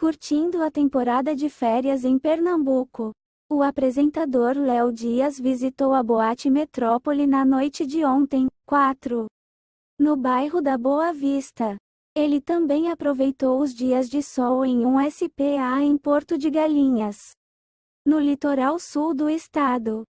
Curtindo a temporada de férias em Pernambuco. O apresentador Léo Dias visitou a Boate Metrópole na noite de ontem, 4. No bairro da Boa Vista. Ele também aproveitou os dias de sol em um SPA em Porto de Galinhas. No litoral sul do estado.